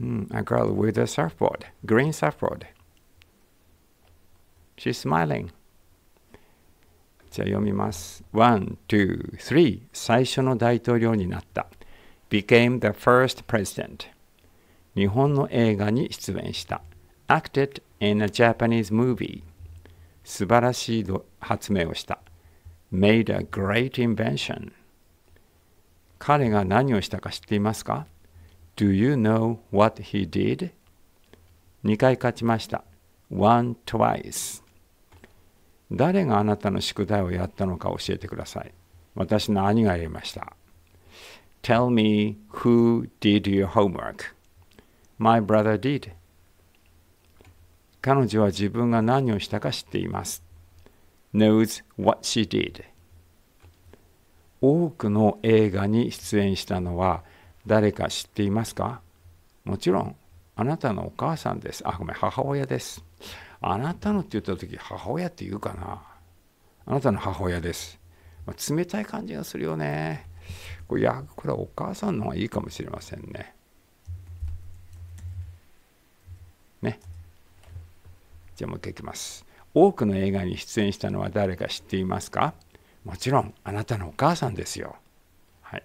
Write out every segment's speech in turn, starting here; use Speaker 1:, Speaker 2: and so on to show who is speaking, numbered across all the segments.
Speaker 1: Mm, a girl with a surfboard, green surfboard. She's smiling. じゃあ読みます。One, two, three. 最初の大統領になった。Became the first president. 日本の映画に出演した。Acted in a Japanese movie. 素晴らしい発明をした。Made a great invention. 彼が何をしたか知っていますか Do you know what he did? 2回勝ちました。One twice. 誰があなたの宿題をやったのか教えてください。私の兄がやりました。Tell me who did your homework. My brother did. 彼女は自分が何をしたか知っています。knows what she did. 多くの映画に出演したのは誰か知っていますかもちろんあなたのお母さんですあごめん母親ですあなたのって言った時母親って言うかなあなたの母親です、まあ、冷たい感じがするよねこれいやこれはお母さんの方がいいかもしれませんねねじゃあもう一回いきます多くの映画に出演したのは誰か知っていますかもちろんあなたのお母さんですよはい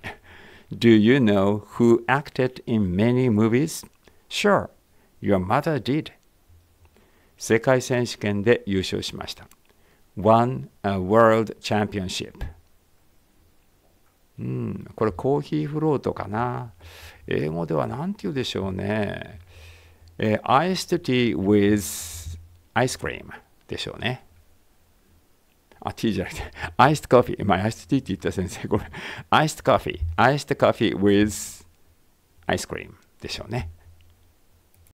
Speaker 1: Do you know who acted in many movies? Sure, your mother did. 世界選手権で優勝しました。Won a World Championship. うん、これコーヒーフロートかな。英語では何て言うでしょうね。えー、アイ d テ e ー with ice cream でしょうね。あ、ティーじゃなくて、アイスコーヒー。まあ、アイスティーって言った先生、これ。アイスコーヒー。アイスコーヒー with アイスクリームでしょうね。